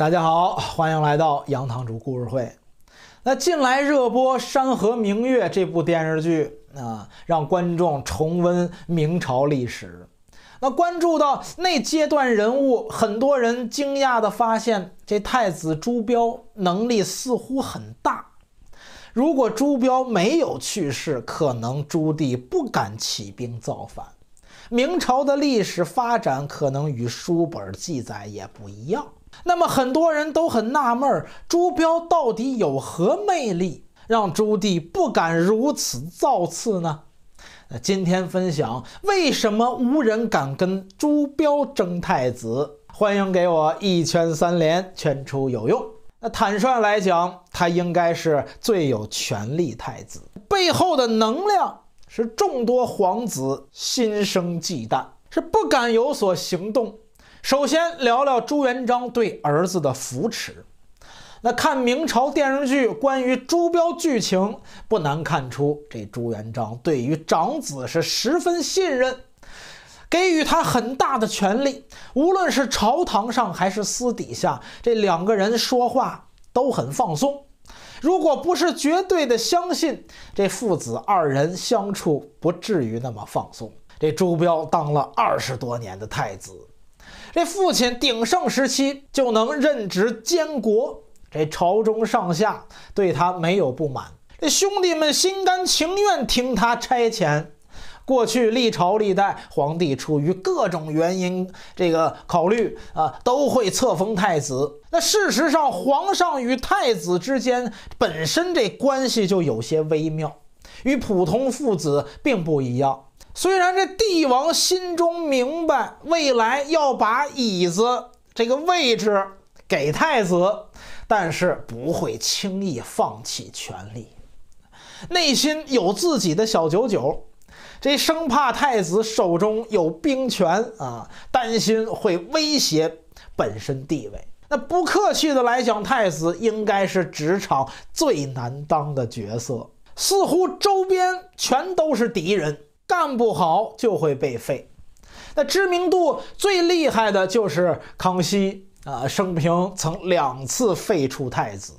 大家好，欢迎来到杨堂主故事会。那近来热播《山河明月》这部电视剧啊，让观众重温明朝历史。那关注到那阶段人物，很多人惊讶地发现，这太子朱标能力似乎很大。如果朱标没有去世，可能朱棣不敢起兵造反。明朝的历史发展可能与书本记载也不一样。那么很多人都很纳闷，朱标到底有何魅力，让朱棣不敢如此造次呢？那今天分享为什么无人敢跟朱标争太子，欢迎给我一圈三连，圈出有用。那坦率来讲，他应该是最有权力太子，背后的能量是众多皇子心生忌惮，是不敢有所行动。首先聊聊朱元璋对儿子的扶持。那看明朝电视剧关于朱标剧情，不难看出这朱元璋对于长子是十分信任，给予他很大的权力。无论是朝堂上还是私底下，这两个人说话都很放松。如果不是绝对的相信，这父子二人相处不至于那么放松。这朱标当了二十多年的太子。这父亲鼎盛时期就能任职监国，这朝中上下对他没有不满，这兄弟们心甘情愿听他差遣。过去历朝历代皇帝出于各种原因，这个考虑啊，都会册封太子。那事实上，皇上与太子之间本身这关系就有些微妙，与普通父子并不一样。虽然这帝王心中明白未来要把椅子这个位置给太子，但是不会轻易放弃权力，内心有自己的小九九。这生怕太子手中有兵权啊，担心会威胁本身地位。那不客气的来讲，太子应该是职场最难当的角色，似乎周边全都是敌人。干不好就会被废，那知名度最厉害的就是康熙啊，生平曾两次废黜太子，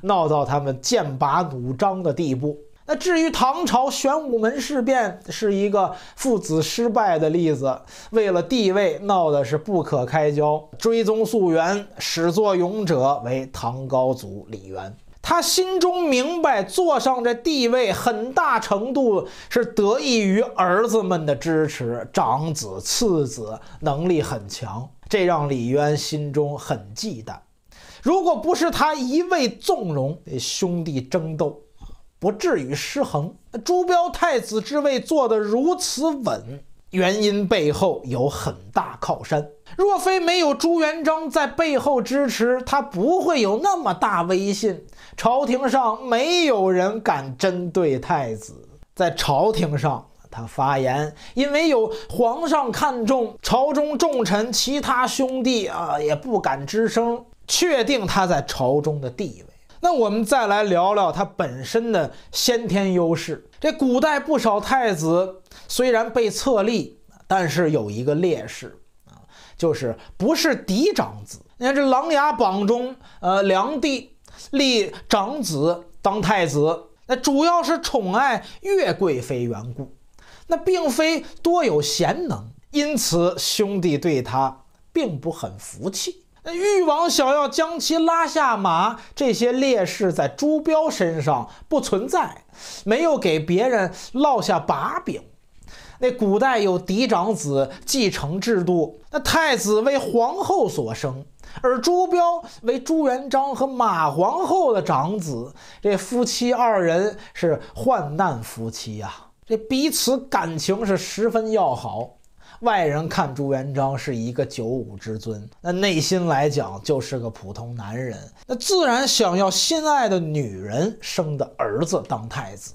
闹到他们剑拔弩张的地步。那至于唐朝玄武门事变，是一个父子失败的例子，为了地位闹的是不可开交。追踪溯源，始作俑者为唐高祖李渊。他心中明白，坐上这地位很大程度是得益于儿子们的支持。长子、次子能力很强，这让李渊心中很忌惮。如果不是他一味纵容兄弟争斗，不至于失衡。朱标太子之位坐得如此稳。原因背后有很大靠山，若非没有朱元璋在背后支持，他不会有那么大威信。朝廷上没有人敢针对太子，在朝廷上他发言，因为有皇上看重，朝中重臣其他兄弟啊也不敢吱声，确定他在朝中的地位。那我们再来聊聊他本身的先天优势。这古代不少太子虽然被册立，但是有一个劣势啊，就是不是嫡长子。你看这《琅琊榜》中，呃，梁帝立长子当太子，那主要是宠爱岳贵妃缘故，那并非多有贤能，因此兄弟对他并不很服气。那誉王想要将其拉下马，这些劣势在朱标身上不存在，没有给别人落下把柄。那古代有嫡长子继承制度，那太子为皇后所生，而朱标为朱元璋和马皇后的长子，这夫妻二人是患难夫妻啊，这彼此感情是十分要好。外人看朱元璋是一个九五之尊，那内心来讲就是个普通男人，那自然想要心爱的女人生的儿子当太子，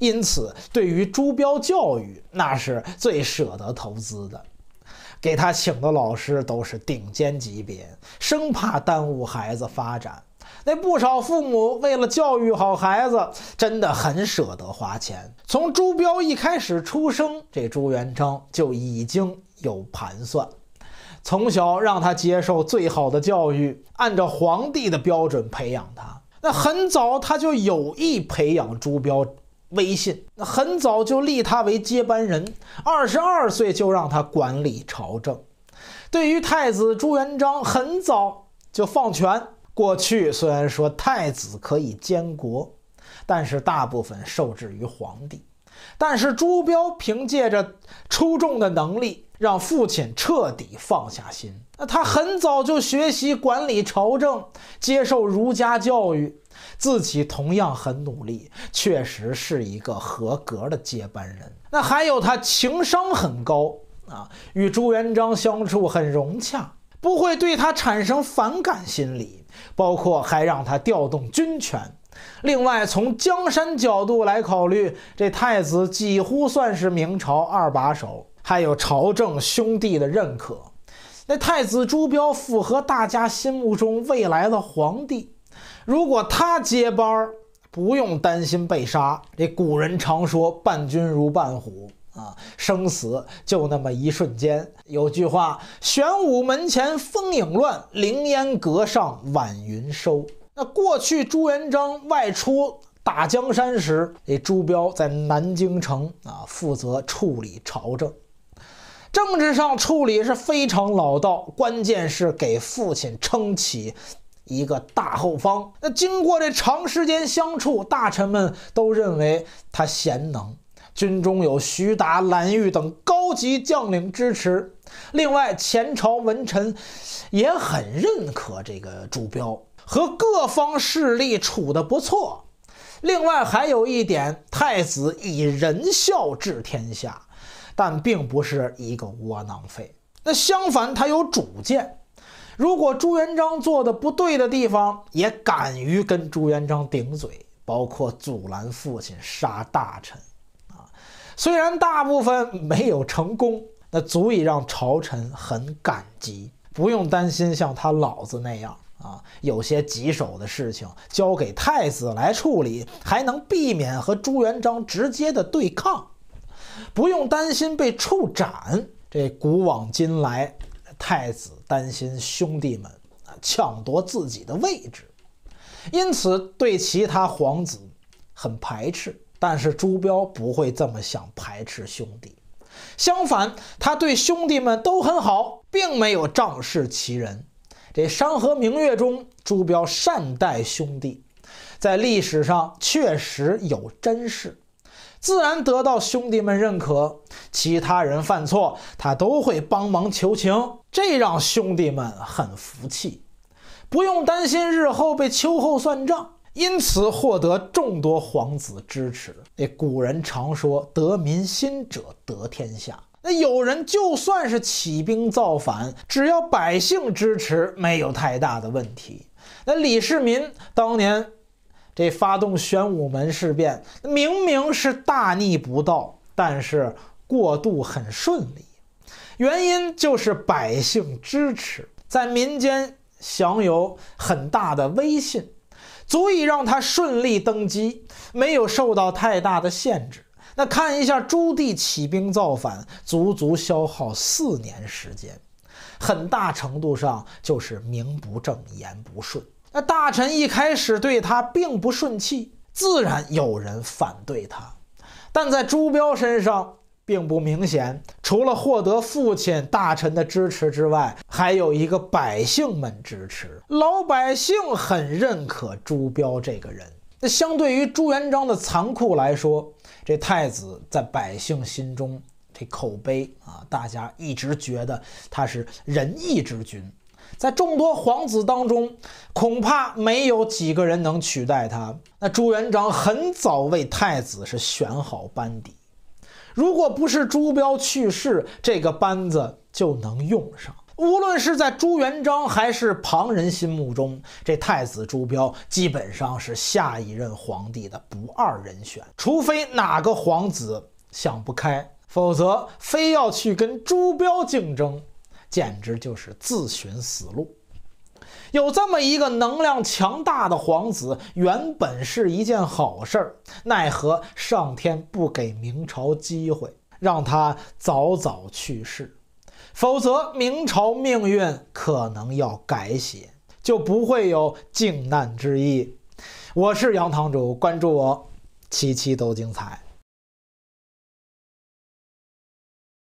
因此对于朱标教育那是最舍得投资的，给他请的老师都是顶尖级别，生怕耽误孩子发展。那不少父母为了教育好孩子，真的很舍得花钱。从朱标一开始出生，这朱元璋就已经有盘算，从小让他接受最好的教育，按照皇帝的标准培养他。那很早他就有意培养朱标威信，很早就立他为接班人，二十二岁就让他管理朝政。对于太子朱元璋，很早就放权。过去虽然说太子可以监国，但是大部分受制于皇帝。但是朱标凭借着出众的能力，让父亲彻底放下心。那他很早就学习管理朝政，接受儒家教育，自己同样很努力，确实是一个合格的接班人。那还有他情商很高啊，与朱元璋相处很融洽。不会对他产生反感心理，包括还让他调动军权。另外，从江山角度来考虑，这太子几乎算是明朝二把手，还有朝政兄弟的认可。那太子朱标符合大家心目中未来的皇帝，如果他接班儿，不用担心被杀。这古人常说“伴君如伴虎”。啊，生死就那么一瞬间。有句话：“玄武门前风影乱，凌烟阁上晚云收。”那过去朱元璋外出打江山时，这朱标在南京城啊，负责处理朝政，政治上处理是非常老道。关键是给父亲撑起一个大后方。那经过这长时间相处，大臣们都认为他贤能。军中有徐达、蓝玉等高级将领支持，另外前朝文臣也很认可这个朱标，和各方势力处的不错。另外还有一点，太子以仁孝治天下，但并不是一个窝囊废。那相反，他有主见，如果朱元璋做的不对的地方，也敢于跟朱元璋顶嘴，包括阻拦父亲杀大臣。虽然大部分没有成功，那足以让朝臣很感激，不用担心像他老子那样啊，有些棘手的事情交给太子来处理，还能避免和朱元璋直接的对抗，不用担心被处斩。这古往今来，太子担心兄弟们啊抢夺自己的位置，因此对其他皇子很排斥。但是朱标不会这么想排斥兄弟，相反，他对兄弟们都很好，并没有仗势欺人。这《山河明月》中，朱标善待兄弟，在历史上确实有真事，自然得到兄弟们认可。其他人犯错，他都会帮忙求情，这让兄弟们很服气，不用担心日后被秋后算账。因此获得众多皇子支持。那古人常说“得民心者得天下”。那有人就算是起兵造反，只要百姓支持，没有太大的问题。那李世民当年这发动玄武门事变，明明是大逆不道，但是过渡很顺利，原因就是百姓支持，在民间享有很大的威信。足以让他顺利登基，没有受到太大的限制。那看一下朱棣起兵造反，足足消耗四年时间，很大程度上就是名不正言不顺。那大臣一开始对他并不顺气，自然有人反对他，但在朱标身上。并不明显，除了获得父亲大臣的支持之外，还有一个百姓们支持。老百姓很认可朱标这个人。那相对于朱元璋的残酷来说，这太子在百姓心中这口碑啊，大家一直觉得他是仁义之君，在众多皇子当中，恐怕没有几个人能取代他。那朱元璋很早为太子是选好班底。如果不是朱标去世，这个班子就能用上。无论是在朱元璋还是旁人心目中，这太子朱标基本上是下一任皇帝的不二人选。除非哪个皇子想不开，否则非要去跟朱标竞争，简直就是自寻死路。有这么一个能量强大的皇子，原本是一件好事儿，奈何上天不给明朝机会，让他早早去世，否则明朝命运可能要改写，就不会有靖难之役。我是杨堂主，关注我，期期都精彩。